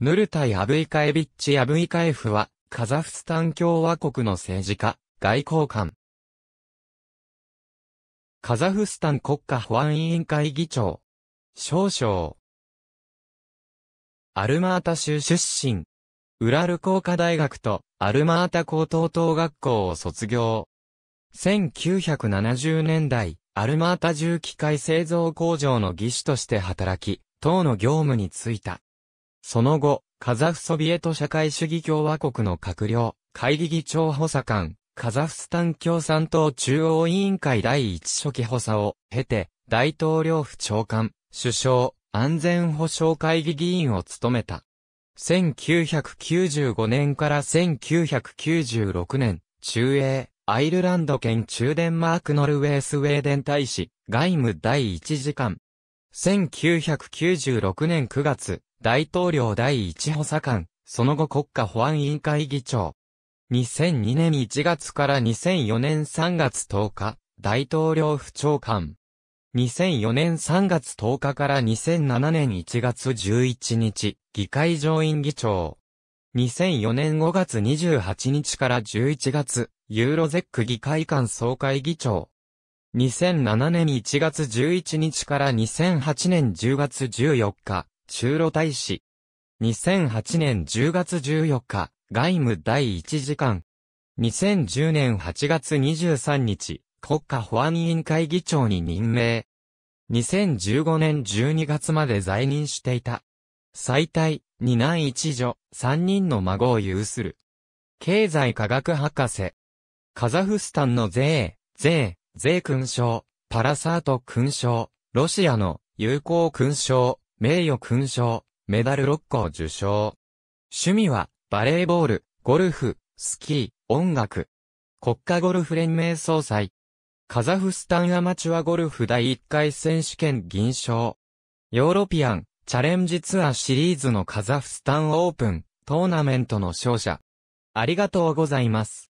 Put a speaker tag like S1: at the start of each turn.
S1: ヌルタイ・アブイカエビッチ・アブイカエフは、カザフスタン共和国の政治家、外交官。カザフスタン国家保安委員会議長。少々。アルマータ州出身。ウラル工科大学とアルマータ高等等学校を卒業。1970年代、アルマータ重機械製造工場の技師として働き、党の業務に就いた。その後、カザフソビエト社会主義共和国の閣僚、会議議長補佐官、カザフスタン共産党中央委員会第一書記補佐を経て、大統領府長官、首相、安全保障会議議員を務めた。1995年から1996年、中英、アイルランド県中デンマークノルウェースウェーデン大使、外務第一次官。1996年9月、大統領第一補佐官、その後国家保安委員会議長。2002年1月から2004年3月10日、大統領府長官。2004年3月10日から2007年1月11日、議会上院議長。2004年5月28日から11月、ユーロゼック議会館総会議長。2007年1月11日から2008年10月14日、中路大使。2008年10月14日、外務第1次官。2010年8月23日、国家保安委員会議長に任命。2015年12月まで在任していた。最大、二男一女、三人の孫を有する。経済科学博士。カザフスタンの税、税、税勲章、パラサート勲章、ロシアの友好勲章、名誉勲章、メダル6個受賞。趣味は、バレーボール、ゴルフ、スキー、音楽。国家ゴルフ連盟総裁。カザフスタンアマチュアゴルフ第1回選手権銀賞。ヨーロピアン、チャレンジツアーシリーズのカザフスタンオープン、トーナメントの勝者。ありがとうございます。